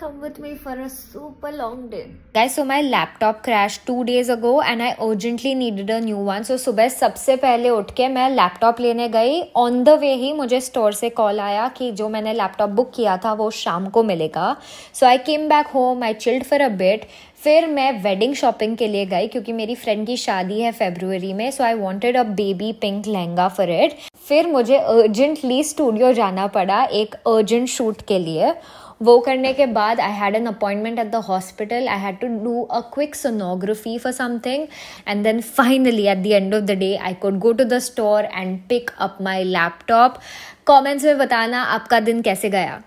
come with me for a super long day. Guys, so my laptop crashed two days ago and I urgently needed a new one. So सुबह सबसे पहले उठ के मैं laptop लेने गई on the way ही मुझे store से कॉल आया कि जो मैंने लैपटॉप बुक किया था वो शाम को मिलेगा so I came back home I chilled for a bit फिर मैं वेडिंग शॉपिंग के लिए गई क्योंकि मेरी फ्रेंड की शादी है फेब्रुवरी में so I wanted a baby pink lehenga for it फिर मुझे अर्जेंटली स्टूडियो जाना पड़ा एक अर्जेंट शूट के लिए वो करने के बाद I had an appointment at the hospital I had to do a quick sonography for something and then finally at the end of the day I could go to the store and pick up my laptop comments में बताना आपका दिन कैसे गया